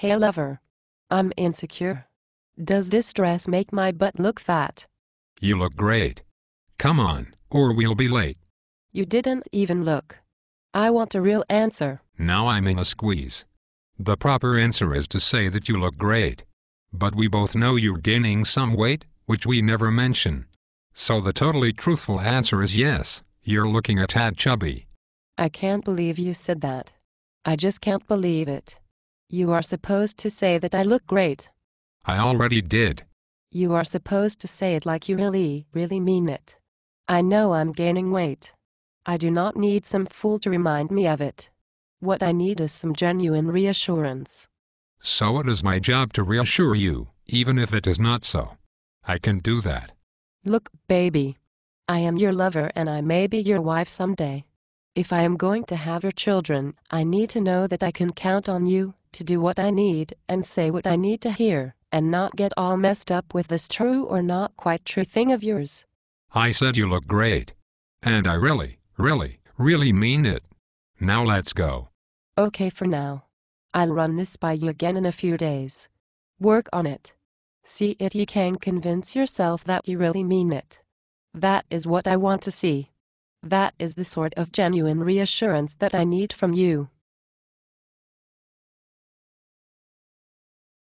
Hey lover. I'm insecure. Does this dress make my butt look fat? You look great. Come on, or we'll be late. You didn't even look. I want a real answer. Now I'm in a squeeze. The proper answer is to say that you look great. But we both know you're gaining some weight, which we never mention. So the totally truthful answer is yes, you're looking a tad chubby. I can't believe you said that. I just can't believe it. You are supposed to say that I look great. I already did. You are supposed to say it like you really, really mean it. I know I'm gaining weight. I do not need some fool to remind me of it. What I need is some genuine reassurance. So it is my job to reassure you, even if it is not so. I can do that. Look, baby. I am your lover and I may be your wife someday. If I am going to have your children, I need to know that I can count on you, to do what I need and say what I need to hear, and not get all messed up with this true or not quite true thing of yours. I said you look great. And I really, really, really mean it. Now let's go. Okay for now. I'll run this by you again in a few days. Work on it. See if you can convince yourself that you really mean it. That is what I want to see. That is the sort of genuine reassurance that I need from you.